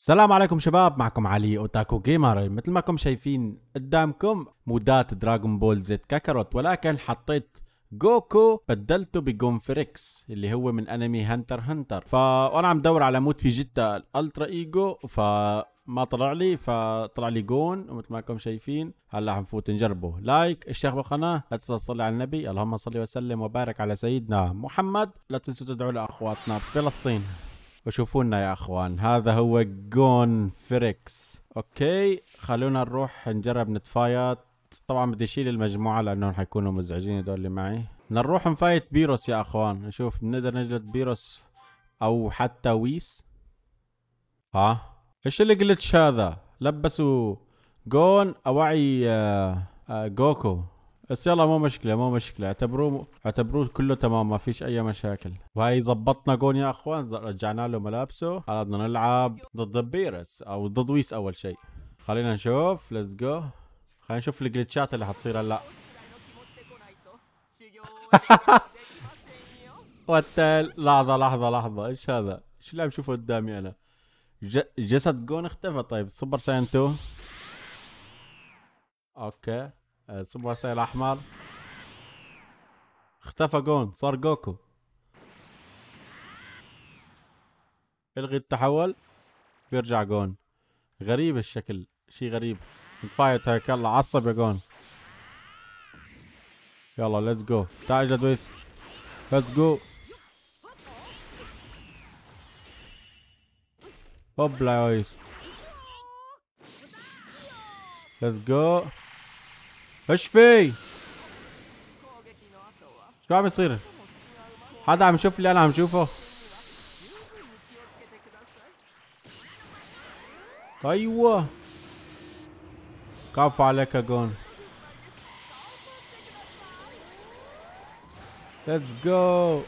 السلام عليكم شباب معكم علي اوتاكو جيمر مثل ما كم شايفين قدامكم مودات دراغون بول زد كاكاروت ولكن حطيت جوكو بدلته بجونفريكس اللي هو من انمي هانتر هانتر فانا عم دور على مود في جدا الالترا ايجو ف ما طلع لي فطلع لي جون ومثل ما كم شايفين هلا عم فوت نجربه لايك اشتراك بالقناه لا تنسوا تصلي على النبي اللهم صل وسلم وبارك على سيدنا محمد لا تنسوا تدعوا لاخواتنا بفلسطين وشوفونا يا اخوان هذا هو جون فريكس اوكي خلونا نروح نجرب نتفايت طبعا بدي اشيل المجموعه لانهم حيكونوا مزعجين هذول اللي معي نروح نفايت بيروس يا اخوان نشوف بنقدر نجلد بيروس او حتى ويس ها ايش الجلتش هذا لبسوا جون اواعي آه آه جوكو بس يلا مو مشكله مو مشكله اعتبروه اعتبروه كله تمام ما فيش اي مشاكل وهي زبطنا جون يا اخوان رجعنا له ملابسه هلا بدنا نلعب ضد بيرس او ضد ويس اول شيء خلينا نشوف ليتس جو خلينا نشوف الجلتشات اللي حتصير هلا وتل لحظه لحظه لحظه ايش هذا ايش اللي عم شوفه قدامي انا ج... جسد جون اختفى طيب سوبر ساينتو اوكي السوبر سايل الاحمر اختفى جون صار جوكو الغي التحول بيرجع جون غريب الشكل شي غريب نتفايت هيك يلا عصب يا جون يلا ليتس جو تعال يا ليتس جو هوبلا يا ويس ليتس جو ايش في؟ شو عم يصير؟ حدا عم يشوف اللي انا عم شوفه؟ ايوه كفو عليك يا جون ليتس جو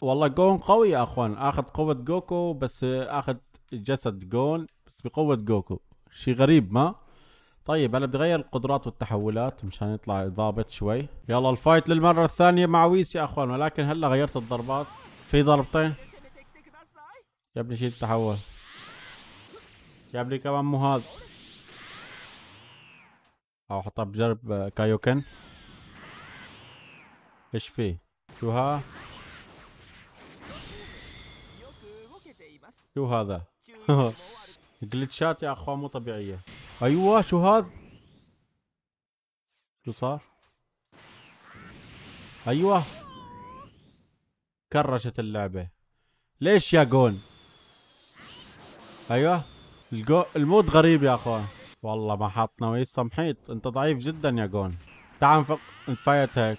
والله جون قوي يا اخوان اخذ قوة جوكو بس اخذ جسد جون بس بقوة جوكو شي غريب ما طيب انا بدي اغير القدرات والتحولات مشان يطلع ضابط شوي يلا الفايت للمره الثانيه مع ويس يا اخوان ولكن هلا غيرت الضربات في ضربتين يا ابني شيل التحول يا ابني كمان مو هذا او حطها بجرب كايوكن ايش فيه شو ها شو هذا جلتشات يا اخوان مو طبيعيه ايوه شو هذا شو صار ايوه كرشت اللعبه ليش يا جول ايوه الجو... المود غريب يا اخوان والله ما حطنا ويسا محيط انت ضعيف جدا يا جون تعال انفق انفايت هيك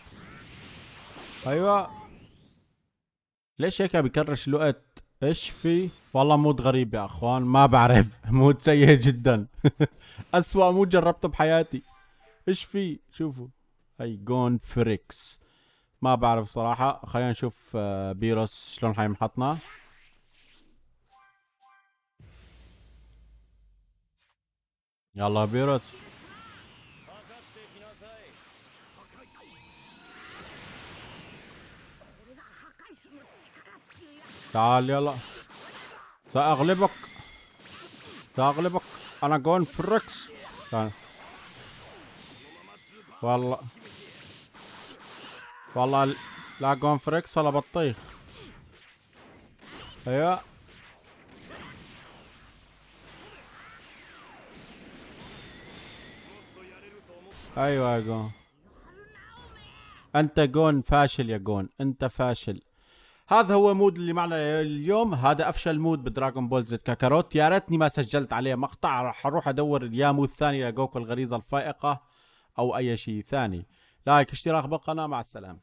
ايوه ليش هيك بكرش الوقت ايش في؟ والله مود غريب يا اخوان ما بعرف مود سيء جدا اسوأ مود جربته بحياتي ايش في؟ شوفوا هي جون فريكس ما بعرف صراحة خلينا نشوف آه، بيروس شلون حيمحطنا يلا بيروس تعال يلا سأغلبك سأغلبك أنا جون فريكس تعال والله والله لا جون فريكس ولا بطيخ ايوه ايوه يا جون انت جون فاشل يا جون انت فاشل هذا هو مود اللي معنا اليوم هذا افشل مود بدراغون بول زد كاكاروت يا ريتني ما سجلت عليه مقطع راح اروح ادور اليامو الثاني لجوكو الغريزه الفائقه او اي شيء ثاني لايك اشتراك بالقناه مع السلامه